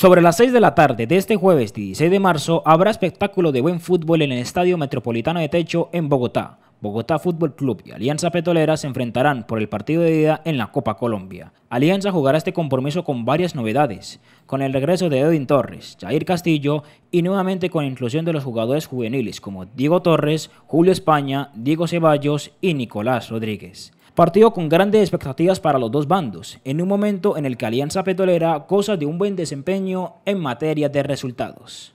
Sobre las 6 de la tarde de este jueves 16 de marzo habrá espectáculo de buen fútbol en el Estadio Metropolitano de Techo en Bogotá. Bogotá Fútbol Club y Alianza Petrolera se enfrentarán por el partido de ida en la Copa Colombia. Alianza jugará este compromiso con varias novedades, con el regreso de Edwin Torres, Jair Castillo y nuevamente con la inclusión de los jugadores juveniles como Diego Torres, Julio España, Diego Ceballos y Nicolás Rodríguez. Partido con grandes expectativas para los dos bandos, en un momento en el que Alianza Petrolera goza de un buen desempeño en materia de resultados.